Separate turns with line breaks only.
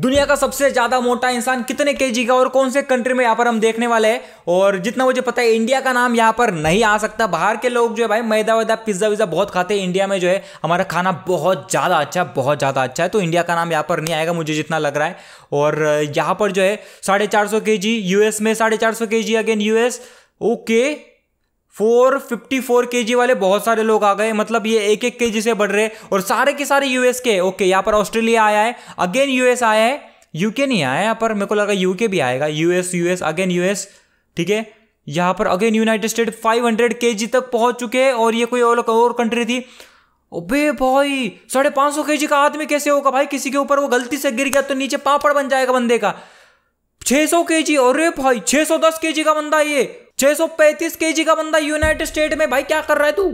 दुनिया का सबसे ज्यादा मोटा इंसान कितने के का और कौन से कंट्री में यहाँ पर हम देखने वाले हैं और जितना मुझे पता है इंडिया का नाम यहाँ पर नहीं आ सकता बाहर के लोग जो है भाई मैदा वैदा पिज्जा विज्जा बहुत खाते हैं इंडिया में जो है हमारा खाना बहुत ज्यादा अच्छा बहुत ज्यादा अच्छा है तो इंडिया का नाम यहाँ पर नहीं आएगा मुझे जितना लग रहा है और यहाँ पर जो है साढ़े चार सौ यूएस में साढ़े चार सौ again US okay four fifty four K G वाले बहुत सारे लोग आ गए मतलब ये एक एक के जी से बढ़ रहे और सारे के सारे यूएस के ओके यहाँ पर ऑस्ट्रेलिया आया है अगेन यूएस आया है यूके नहीं आया यहाँ पर मेरे को लगा यूके भी आएगा यूएस यूएस अगेन यूएस ठीक है यहाँ पर again United State five hundred K G तक पहुंच चुके हैं और ये कोई और, और कंट्री थी अबे भाई साढ़े पाँच सौ के जी का आदमी कैसे होगा भाई किसी के ऊपर वो गलती से गिर गया तो नीचे पापड़ बन जाएगा बंदे का 600 केजी अरे भाई 610 केजी का बंदा ये 635 केजी का बंदा यूनाइटेड स्टेट में भाई क्या कर रहा है तू